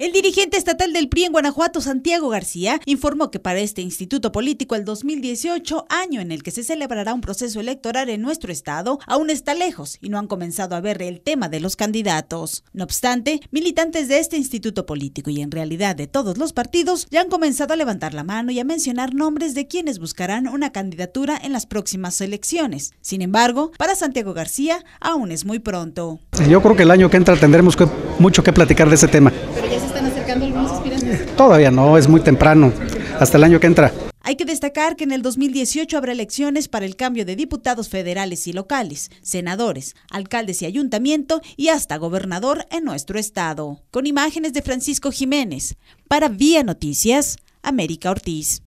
El dirigente estatal del PRI en Guanajuato, Santiago García, informó que para este instituto político el 2018, año en el que se celebrará un proceso electoral en nuestro estado, aún está lejos y no han comenzado a ver el tema de los candidatos. No obstante, militantes de este instituto político y en realidad de todos los partidos ya han comenzado a levantar la mano y a mencionar nombres de quienes buscarán una candidatura en las próximas elecciones. Sin embargo, para Santiago García aún es muy pronto. Yo creo que el año que entra tendremos mucho que platicar de ese tema. Todavía no, es muy temprano, hasta el año que entra. Hay que destacar que en el 2018 habrá elecciones para el cambio de diputados federales y locales, senadores, alcaldes y ayuntamiento y hasta gobernador en nuestro estado. Con imágenes de Francisco Jiménez, para Vía Noticias, América Ortiz.